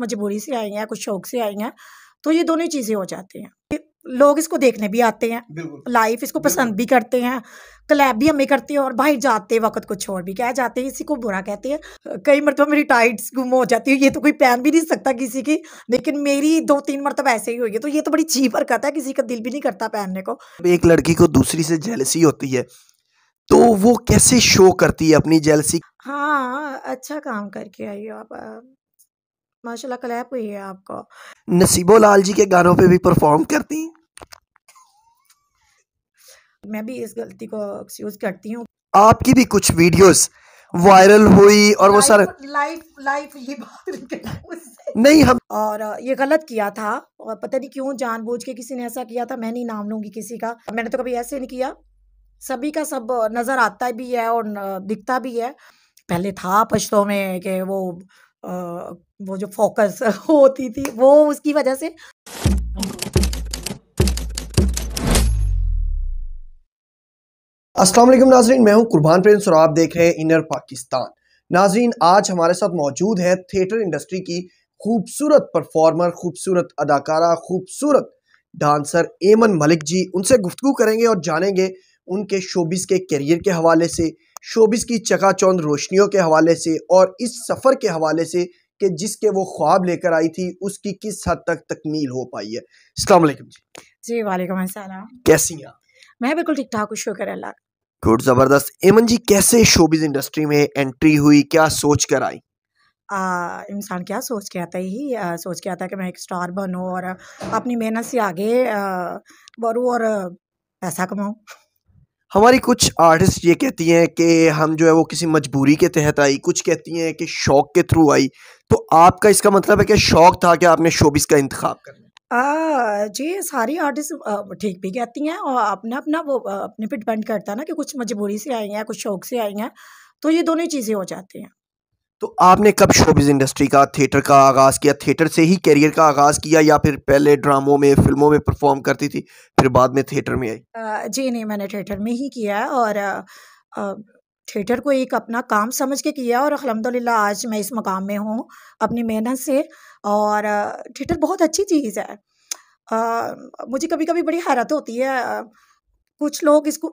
मजबूरी से आई हैं कुछ शौक से आई हैं तो ये दोनों चीज़ें हो जाती हैं लोग इसको देखने भी आते हैं लाइफ इसको पसंद भी करते हैं कलैब भी हमें करते हैं और बाहर जाते वक्त कुछ और भी कह जाते हैं इसी को बुरा कहते हैं कई मरतबा मेरी टाइट्स गुम हो जाती है ये तो कोई पहन भी नहीं सकता किसी की लेकिन मेरी दो तीन मरतबा ऐसे ही हुई है तो ये तो बड़ी चीप हरकत है किसी का दिल भी नहीं करता पहनने को एक लड़की को दूसरी से जेलसी होती है तो वो कैसे शो करती है अपनी जेलसी हाँ अच्छा काम करके आई हो आप माशाल्लाह क्लैप हुई है आपको नसीबो लाल जी के गानों पे भी परफॉर्म करती हैं मैं भी इस गलती को एक्सक्यूज करती हूँ आपकी भी कुछ वीडियोस वायरल हुई और वो सारा लाइफ लाइफ ये बात नहीं हम और ये गलत किया था और पता नहीं क्यों जानबूझ के किसी ने ऐसा किया था मैं नहीं नाम लूंगी किसी का मैंने तो कभी ऐसे नहीं किया सभी का सब नज़र आता भी है और दिखता भी है पहले था पश्तों में कि वो वो जो फोकस होती थी वो उसकी वजह से अस्सलाम वालेकुम नाजरीन मैं हूं कुर्बान प्रिंस और आप देख रहे हैं इनर पाकिस्तान नाजरीन आज हमारे साथ मौजूद है थिएटर इंडस्ट्री की खूबसूरत परफॉर्मर खूबसूरत अदाकारा खूबसूरत डांसर एमन मलिक जी उनसे गुफ्तु करेंगे और जानेंगे उनके शोबिस के करियर के हवाले से शोबिस की चकाचौंध रोशनियों के हवाले से और इस सफ़र के हवाले से कि जिसके वो ख्वाब लेकर आई थी उसकी किस हद तक तकमील हो पाई है अस्सलाम वालेकुम जी जी वालेकुम अस्सलाम कैसी हैं मैं बिल्कुल ठीक ठाक शुक्र है अल्लाह गुड ज़बरदस्त एमन जी कैसे शोबिस इंडस्ट्री में एंट्री हुई क्या सोच कर आई इंसान क्या सोच के आता ही आ, सोच के आता कि मैं एक स्टार बनूँ और अपनी मेहनत से आगे बढ़ूँ और पैसा कमाऊँ हमारी कुछ आर्टिस्ट ये कहती हैं कि हम जो है वो किसी मजबूरी के तहत आई कुछ कहती हैं कि शौक के थ्रू आई तो आपका इसका मतलब है कि शौक था कि आपने शोबिस का इंतखा करना आ, जी सारी आर्टिस्ट ठीक भी कहती हैं और अपना अपना वो अपने पे डिपेंड करता है ना कि कुछ मजबूरी से आई हैं कुछ शौक से आई हैं तो ये दोनों चीज़ें हो जाती हैं तो आपने कब शोबिज़ इंडस्ट्री का थिएटर का आगाज़ किया थिएटर से ही करियर का आगाज़ किया या फिर पहले ड्रामों में फिल्मों में परफॉर्म करती थी फिर बाद में थिएटर में आई जी नहीं मैंने थिएटर में ही किया और थिएटर को एक अपना काम समझ के किया और अलहमदिल्ला आज मैं इस मकाम में हूँ अपनी मेहनत से और थिएटर बहुत अच्छी चीज़ है आ, मुझे कभी कभी बड़ी हैरत होती है कुछ लोग इसको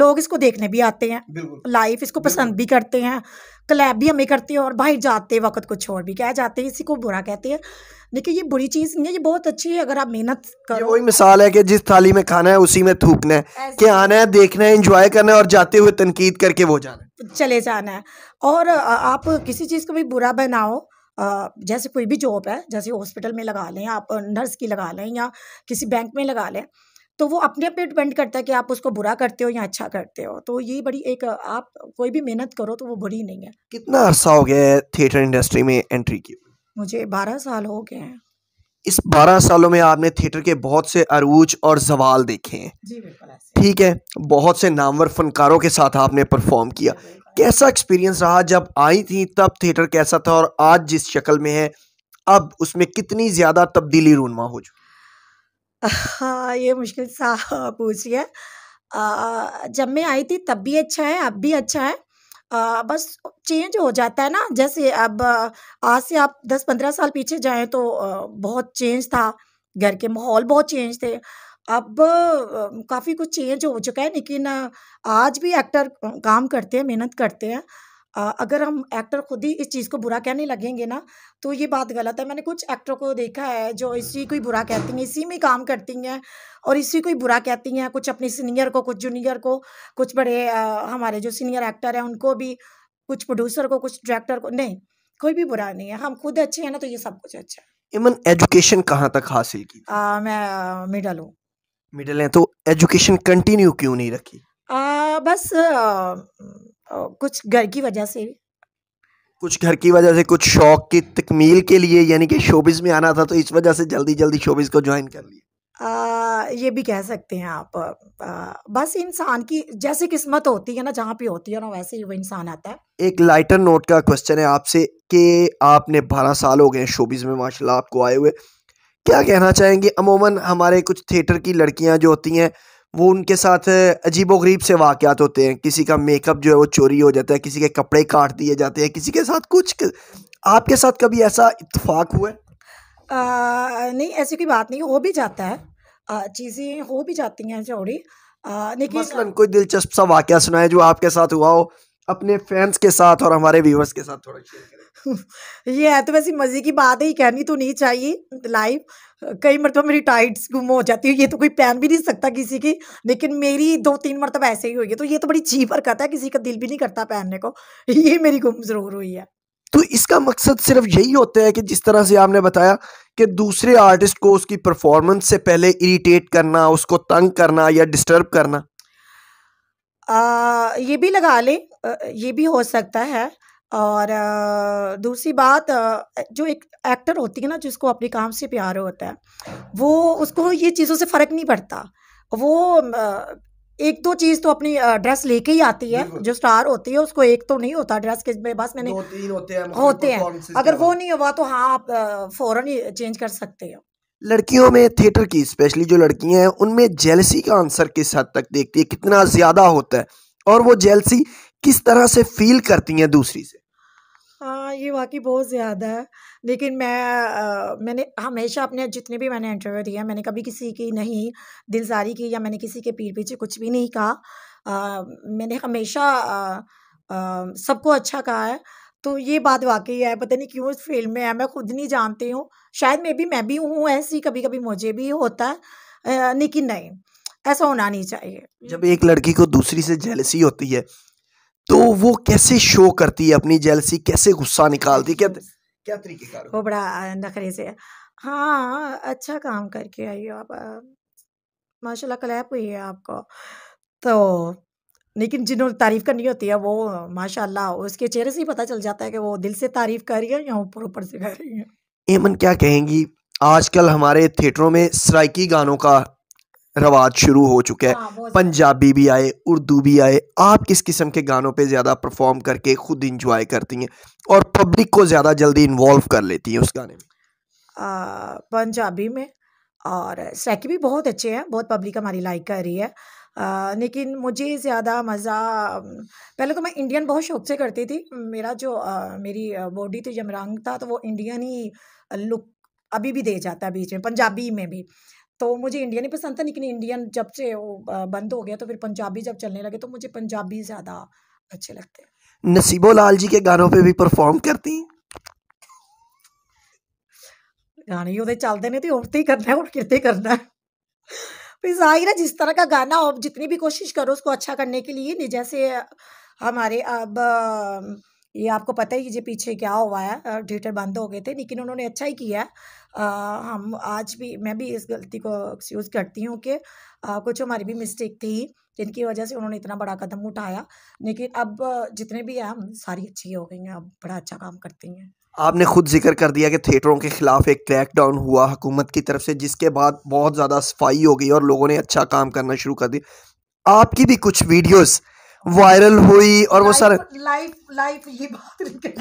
लोग इसको देखने भी आते हैं लाइफ इसको पसंद भी करते हैं क्लैब भी हमें करते हैं और बाहर जाते वक्त कुछ और भी कह जाते हैं इसी को बुरा कहते हैं देखिए ये बुरी चीज़ नहीं है ये बहुत अच्छी है अगर आप मेहनत करो वही मिसाल है कि जिस थाली में खाना है उसी में थूकना है कि आना है देखना है इंजॉय करना है और जाते हुए तनकीद करके वो जाना है चले जाना है और आप किसी चीज़ को भी बुरा बनाओ जैसे कोई भी जॉब है जैसे हॉस्पिटल में लगा लें आप नर्स की लगा लें या किसी बैंक में लगा लें तो वो अपने पे डिपेंड करता है कि आप उसको बुरा करते हो या अच्छा करते हो तो ये बड़ी एक आप कोई भी मेहनत करो तो वो बुरी नहीं है कितना अरसा हो गया है थिएटर इंडस्ट्री में एंट्री की मुझे बारह साल हो गए हैं इस बारह सालों में आपने थिएटर के बहुत से अरूज और जवाल देखे हैं ठीक है बहुत से नामवर फनकारों के साथ आपने परफॉर्म किया कैसा एक्सपीरियंस रहा जब आई थी तब थिएटर कैसा था और आज जिस शक्ल में है अब उसमें कितनी ज़्यादा तब्दीली रूनमा हो चुकी हाँ, ये मुश्किल सा पूछ लिया। जब मैं आई थी तब भी अच्छा है, अब भी अच्छा है। आ, बस चेंज हो जाता है ना, जैसे अब आज से आप 10-15 साल पीछे जाएं तो बहुत चेंज था, घर के माहौल बहुत चेंज थे। अब काफ़ी कुछ चेंज हो चुका है लेकिन आज भी एक्टर काम करते हैं, मेहनत करते हैं। अगर हम एक्टर खुद ही इस चीज़ को बुरा कहने लगेंगे ना तो ये बात गलत है मैंने कुछ एक्टर को देखा है जो इसी को ही बुरा कहती हैं इसी में काम करती हैं और इसी को ही बुरा कहती हैं कुछ अपने सीनियर को कुछ जूनियर को कुछ बड़े हमारे जो सीनियर एक्टर हैं उनको भी कुछ प्रोड्यूसर को कुछ डायरेक्टर को नहीं कोई भी बुरा नहीं है हम खुद अच्छे हैं ना तो ये सब कुछ अच्छा है इमन एजुकेशन कहाँ तक हासिल की आ, मैं मिडल हूँ मिडल है तो एजुकेशन कंटिन्यू क्यों नहीं रखी आ, बस आ, कुछ घर की वजह से कुछ घर की वजह से कुछ शौक की तकमील के लिए यानी कि शोबिस में आना था तो इस वजह से जल्दी जल्दी शोबिस को ज्वाइन कर लिया ये भी कह सकते हैं आप आ, बस इंसान की जैसे किस्मत होती है ना जहाँ पे होती है ना वैसे ही वो इंसान आता है एक लाइटर नोट का क्वेश्चन है आपसे कि आपने बारह साल हो गए शोबिस में माशाल्लाह आपको आए हुए क्या कहना चाहेंगे अमूमन हमारे कुछ थिएटर की लड़कियां जो होती हैं वो उनके साथ अजीब से वाक़ात होते हैं किसी का मेकअप जो है वो चोरी हो जाता है किसी के कपड़े काट दिए जाते हैं किसी के साथ कुछ कर... आपके साथ कभी ऐसा इतफाक़ हुआ है नहीं ऐसी कोई बात नहीं हो भी जाता है चीज़ें हो भी जाती हैं चोरी लेकिन मसलन कोई दिलचस्प सा वाक़ सुनाए जो आपके साथ हुआ हो अपने फैंस के साथ और हमारे व्यूवर्स के साथ थोड़ा ये है तो वैसे मज़े की बात है कहनी तो नहीं चाहिए लाइव कई मरतबा मेरी टाइट्स गुम हो जाती है ये तो कोई पहन भी नहीं सकता किसी की लेकिन मेरी दो तीन मरतबा ऐसे ही हुई है तो ये तो बड़ी चीप हरकत है किसी का दिल भी नहीं करता पहनने को ये मेरी गुम ज़रूर हुई है तो इसका मकसद सिर्फ यही होता है कि जिस तरह से आपने बताया कि दूसरे आर्टिस्ट को उसकी परफॉर्मेंस से पहले इरिटेट करना उसको तंग करना या डिस्टर्ब करना आ, ये भी लगा ले ये भी हो सकता है और दूसरी बात जो एक एक्टर होती है ना जिसको अपने काम से प्यार होता है वो उसको ये चीज़ों से फ़र्क नहीं पड़ता वो एक दो चीज़ तो अपनी ड्रेस लेके ही आती है जो स्टार होती है उसको एक तो नहीं होता ड्रेस के में, बस मैंने तीन होते हैं होते हैं अगर वो नहीं हुआ तो हाँ आप फौरन ही चेंज कर सकते हो लड़कियों में थिएटर की स्पेशली जो लड़कियां हैं उनमें जेलसी का आंसर किस हद तक देखती है कितना ज़्यादा होता है और वो जेलसी किस तरह से फील करती हैं दूसरी से हाँ ये वाकई बहुत ज़्यादा है लेकिन मैं आ, मैंने हमेशा अपने जितने भी मैंने इंटरव्यू दिया मैंने कभी किसी की नहीं दिलजारी की या मैंने किसी के पीठ पीछे कुछ भी नहीं कहा मैंने हमेशा सबको अच्छा कहा है तो ये बात वाकई है पता नहीं क्यों इस फील्ड में है मैं खुद नहीं जानती हूँ शायद मैं भी मैं भी हूँ ऐसी कभी कभी मुझे भी होता है लेकिन नहीं ऐसा होना नहीं चाहिए जब एक लड़की को दूसरी से जेलसी होती है तो वो कैसे शो करती है अपनी जेलसी कैसे गुस्सा निकालती क्या क्या तरीके का वो बड़ा नखरे से हाँ अच्छा काम करके आई आप माशाल्लाह क्लैप हुई है आपको तो लेकिन जिन्होंने तारीफ करनी होती है वो माशाल्लाह उसके चेहरे से ही पता चल जाता है कि वो दिल से तारीफ कर रही है या ऊपर ऊपर से कर रही है एमन क्या कहेंगी आजकल हमारे थिएटरों में स्ट्राइकी गानों का रवाज शुरू हो चुका है हाँ, पंजाबी भी आए उर्दू भी आए आप किस किस्म के गानों पे ज़्यादा परफॉर्म करके खुद इंजॉय करती हैं और पब्लिक को ज़्यादा जल्दी इन्वॉल्व कर लेती हैं उस गाने में पंजाबी में और सैकी भी बहुत अच्छे हैं बहुत पब्लिक हमारी लाइक कर रही है आ, लेकिन मुझे ज़्यादा मज़ा पहले तो मैं इंडियन बहुत शौक से करती थी मेरा जो आ, मेरी बॉडी तो जमरंग था तो वो इंडियन ही लुक अभी भी दे जाता है बीच में पंजाबी में भी तो मुझे इंडियन ही पसंद था लेकिन इंडियन जब से वो बंद हो गया तो फिर पंजाबी जब चलने लगे तो मुझे पंजाबी ज़्यादा अच्छे लगते हैं नसीबो लाल जी के गानों पे भी परफॉर्म करती गाने ही ओह्दे चलते ने तो उठते ही करना है और किरते करना है फिर जाहिर है जिस तरह का गाना हो जितनी भी कोशिश करो उसको अच्छा करने के लिए नहीं जैसे हमारे अब ये आपको पता ही कि पीछे क्या हुआ है थिएटर बंद हो गए थे लेकिन उन्होंने अच्छा ही किया है आ, हम आज भी मैं भी इस गलती को एक्सक्यूज़ करती हूँ कि कुछ हमारी भी मिस्टेक थी जिनकी वजह से उन्होंने इतना बड़ा कदम उठाया लेकिन अब जितने भी हैं हम सारी अच्छी हो गई हैं अब बड़ा अच्छा काम करती हैं आपने खुद जिक्र कर दिया कि थिएटरों के ख़िलाफ़ एक क्रैकडाउन हुआ हुकूमत की तरफ से जिसके बाद बहुत ज़्यादा सफाई हो गई और लोगों ने अच्छा काम करना शुरू कर दिया आपकी भी कुछ वीडियोज़ वायरल हुई और वो सर लाइफ लाइफ ये बात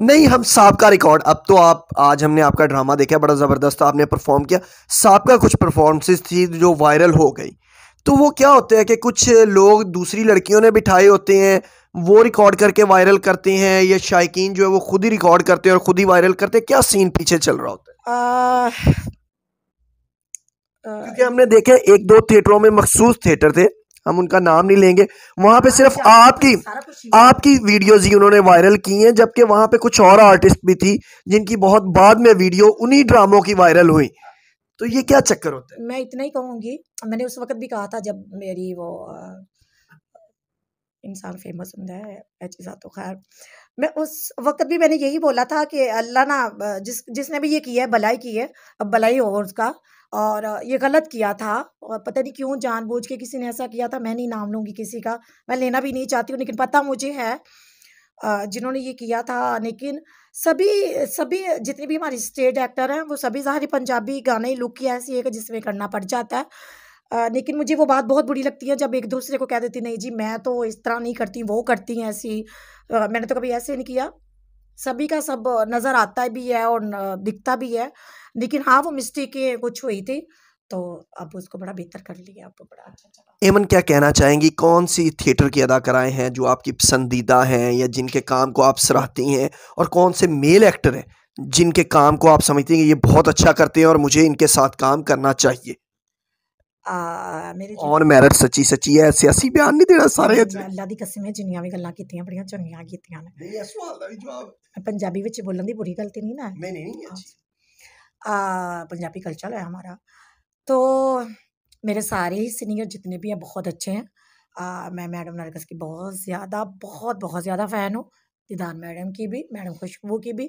नहीं हम सांप का रिकॉर्ड अब तो आप आज हमने आपका ड्रामा देखा बड़ा ज़बरदस्त आपने परफॉर्म किया सांप का कुछ परफॉर्मेंसेस थी जो वायरल हो गई तो वो क्या होते हैं कि कुछ लोग दूसरी लड़कियों ने बिठाए होते हैं वो रिकॉर्ड करके वायरल करते हैं या शायकीन जो है वो खुद ही रिकॉर्ड करते हैं और खुद ही वायरल करते हैं क्या सीन पीछे चल रहा होता है क्योंकि हमने देखा एक दो थिएटरों में मखसूस थिएटर थे हम उनका नाम नहीं लेंगे वहां पे सिर्फ अच्छा, आपकी आपकी वीडियोस ही उन्होंने वायरल की हैं जबकि वहां पे कुछ और आर्टिस्ट भी थी जिनकी बहुत बाद में वीडियो उन्हीं ड्रामों की वायरल हुई तो ये क्या चक्कर होता है मैं इतना ही कहूंगी मैंने उस वक्त भी कहा था जब मेरी वो इंसान फेमस है तो खैर मैं उस वक्त भी मैंने यही बोला था कि अल्लाह ना जिस जिसने भी ये किया है भलाई की है अब भलाई हो उसका और ये गलत किया था और पता नहीं क्यों जानबूझ के किसी ने ऐसा किया था मैं नहीं नाम लूँगी किसी का मैं लेना भी नहीं चाहती हूँ लेकिन पता मुझे है जिन्होंने ये किया था लेकिन सभी सभी जितने भी हमारे स्टेट एक्टर हैं वो सभी ज़ाहिर पंजाबी गाने लुक की ऐसी है कि जिसमें करना पड़ जाता है लेकिन मुझे वो बात बहुत बुरी लगती है जब एक दूसरे को कह देती नहीं जी मैं तो इस तरह नहीं करती वो करती हैं ऐसी मैंने तो कभी ऐसे नहीं किया सभी का सब नज़र आता भी है और दिखता भी है लेकिन हाँ वो मिस्टेकें कुछ हुई थी तो अब उसको बड़ा बेहतर कर लिया आपको बड़ा अच्छा चला एमन क्या कहना चाहेंगी कौन सी थिएटर की अदाकाराएं हैं जो आपकी पसंदीदा हैं या जिनके काम को आप सराहती हैं और कौन से मेल एक्टर हैं जिनके काम को आप समझती हैं कि ये बहुत अच्छा करते हैं और मुझे इनके साथ काम करना चाहिए ਔਨ ਮੈਰਿਟ ਸੱਚੀ ਸੱਚੀ ਸਿਆਸੀ ਬਿਆਨ ਨਹੀਂ ਦੇਣਾ ਸਾਰੇ ਅੱਲਾ ਦੀ ਕਸਮ ਹੈ ਜਿੰਨੀਆਂ ਵੀ ਗੱਲਾਂ ਕੀਤੀਆਂ ਬੜੀਆਂ ਚੰਗੀਆਂ ਕੀਤੀਆਂ ਨੇ ਨਹੀਂ ਇਸ ਸਵਾਲ ਦਾ ਵੀ ਜਵਾਬ ਪੰਜਾਬੀ ਵਿੱਚ ਬੋਲਣ ਦੀ ਬੁਰੀ ਨਹੀਂ ਨਾ ਨਹੀਂ ਨਹੀਂ जितने भी बहुत अच्छे है मैं मैडम की बहुत ज़्यादा बहुत बहुत ज़्यादा फ़ैन हूँ दीदार मैडम की भी मैडम खुशबू की भी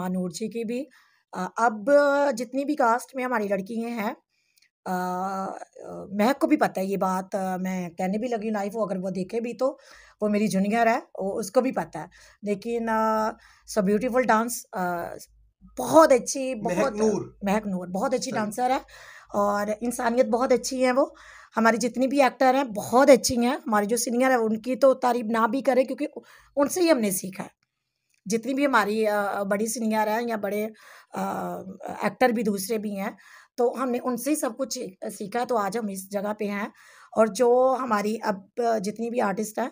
मानूर जी की भी अब जितनी भी कास्ट में हमारी लड़कियाँ हैं महक को भी पता है ये बात मैं कहने भी लगी लाइफ वो अगर वो देखे भी तो वो मेरी जूनियर है उसको भी पता है लेकिन सो ब्यूटीफुल डांस बहुत अच्छी बहुत महक नूर, बहुत अच्छी डांसर है और इंसानियत बहुत अच्छी है वो हमारी जितनी भी एक्टर हैं बहुत अच्छी हैं हमारी जो सीनियर हैं उनकी तो तारीफ ना भी करें क्योंकि उनसे ही हमने सीखा है जितनी भी हमारी बड़ी सीनियर हैं या बड़े एक्टर भी दूसरे भी हैं तो हमने उनसे सब कुछ सीखा तो आज हम इस जगह पे हैं और जो हमारी अब जितनी भी आर्टिस्ट है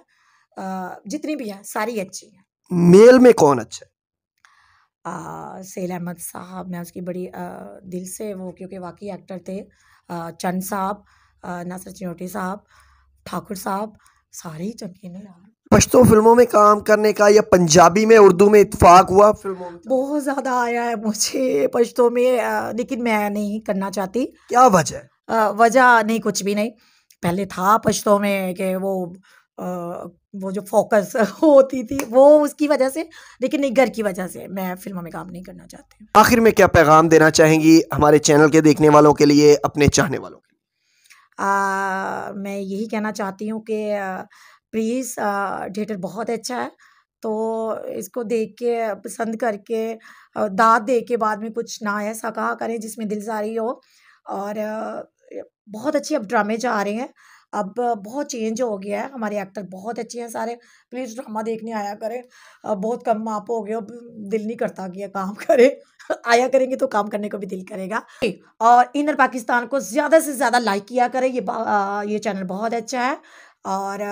जितनी भी है सारी अच्छी है मेल में कौन अच्छा सैल सेल अहमद साहब मैं उसकी बड़ी आ, दिल से वो क्योंकि वाकई एक्टर थे चंद साहब नासर चिनोटी साहब ठाकुर साहब सारे ही चंगे ने यार पश्तो फिल्मों में काम करने का या पंजाबी में उर्दू में इतफाक हुआ फिल्मों में बहुत ज़्यादा आया है मुझे पश्तो में लेकिन मैं नहीं करना चाहती क्या वजह वजह नहीं कुछ भी नहीं पहले था पश्तो में कि वो आ, वो जो फोकस होती थी वो उसकी वजह से लेकिन नहीं घर की वजह से मैं फिल्मों में काम नहीं करना चाहती आखिर में क्या पैगाम देना चाहेंगी हमारे चैनल के देखने वालों के लिए अपने चाहने वालों के मैं यही कहना चाहती हूँ कि प्लीज़ थिएटर बहुत अच्छा है तो इसको देख के पसंद करके दाद दे के बाद में कुछ ना ऐसा कहा करें जिसमें दिलजारी हो और बहुत अच्छे अब ड्रामे जा रहे हैं अब बहुत चेंज हो गया है हमारे एक्टर बहुत अच्छे हैं सारे प्लीज़ ड्रामा देखने आया करें बहुत कम आप हो गए अब दिल नहीं करता कि काम करें आया करेंगे तो काम करने को भी दिल करेगा और इनर पाकिस्तान को ज़्यादा से ज़्यादा लाइक किया करें ये ये चैनल बहुत अच्छा है और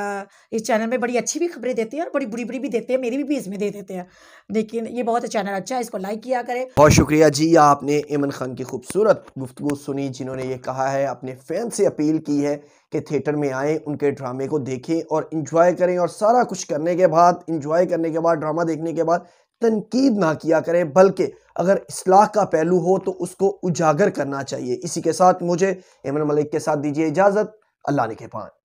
इस चैनल में बड़ी अच्छी भी खबरें देते हैं और बड़ी बुरी बुरी भी देते हैं मेरी भी बीस में दे देते हैं लेकिन ये बहुत अच्छा चैनल अच्छा है इसको लाइक किया करें बहुत शुक्रिया जी आपने इमन खान की खूबसूरत गुफ्तु सुनी जिन्होंने ये कहा है अपने फैन से अपील की है कि थिएटर में आएँ उनके ड्रामे को देखें और इन्जॉय करें और सारा कुछ करने के बाद इन्जॉय करने के बाद ड्रामा देखने के बाद तनकीद ना किया करें बल्कि अगर असलाह का पहलू हो तो उसको उजागर करना चाहिए इसी के साथ मुझे इमन मलिक के साथ दीजिए इजाज़त अल्लाह ने के पान